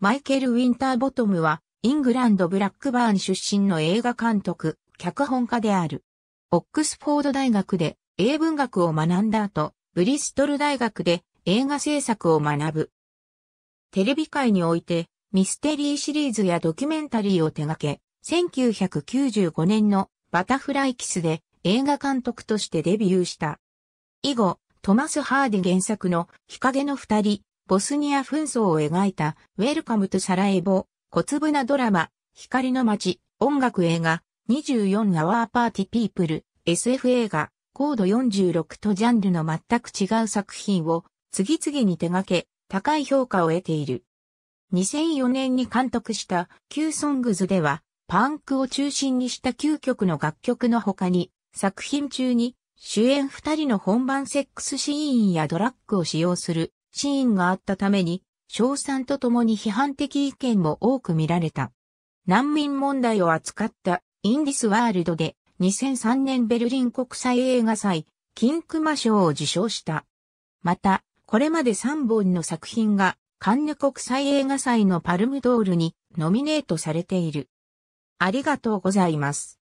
マイケル・ウィンターボトムは、イングランド・ブラックバーン出身の映画監督、脚本家である。オックスフォード大学で英文学を学んだ後、ブリストル大学で映画制作を学ぶ。テレビ界において、ミステリーシリーズやドキュメンタリーを手掛け、1995年のバタフライキスで映画監督としてデビューした。以後、トマス・ハーディ原作の日陰の二人、ボスニア紛争を描いた、ウェルカムトサラエボ、小粒なドラマ、光の街、音楽映画、24アワーパーティピープル、SF 映画、コード46とジャンルの全く違う作品を次々に手掛け、高い評価を得ている。2004年に監督した旧ソングズでは、パンクを中心にした9曲の楽曲の他に、作品中に主演2人の本番セックスシーンやドラッグを使用するシーンがあったために、賞賛とともに批判的意見も多く見られた。難民問題を扱ったインディスワールドで2003年ベルリン国際映画祭、金熊賞を受賞した。また、これまで3本の作品がカンヌ国際映画祭のパルムドールにノミネートされている。ありがとうございます。